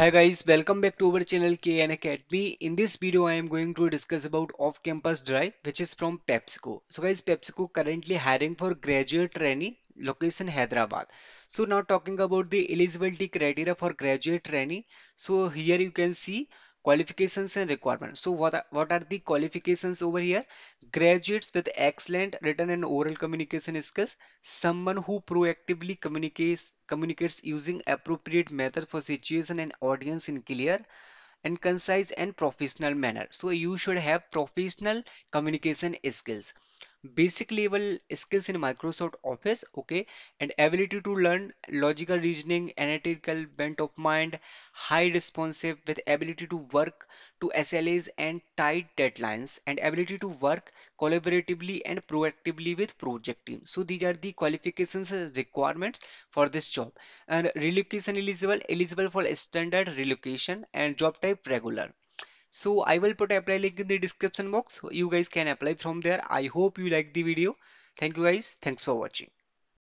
Hi guys, welcome back to our channel KN Academy. In this video, I am going to discuss about off-campus drive, which is from PepsiCo. So guys, PepsiCo currently hiring for graduate trainee location Hyderabad. So now talking about the eligibility criteria for graduate trainee. So here you can see qualifications and requirements so what are, what are the qualifications over here graduates with excellent written and oral communication skills someone who proactively communicates communicates using appropriate method for situation and audience in clear and concise and professional manner so you should have professional communication skills basic level skills in Microsoft Office okay and ability to learn logical reasoning analytical bent of mind high responsive with ability to work to SLAs and tight deadlines and ability to work collaboratively and proactively with project team so these are the qualifications requirements for this job and relocation eligible eligible for standard relocation and job type regular so I will put apply link in the description box. You guys can apply from there. I hope you like the video. Thank you guys. Thanks for watching.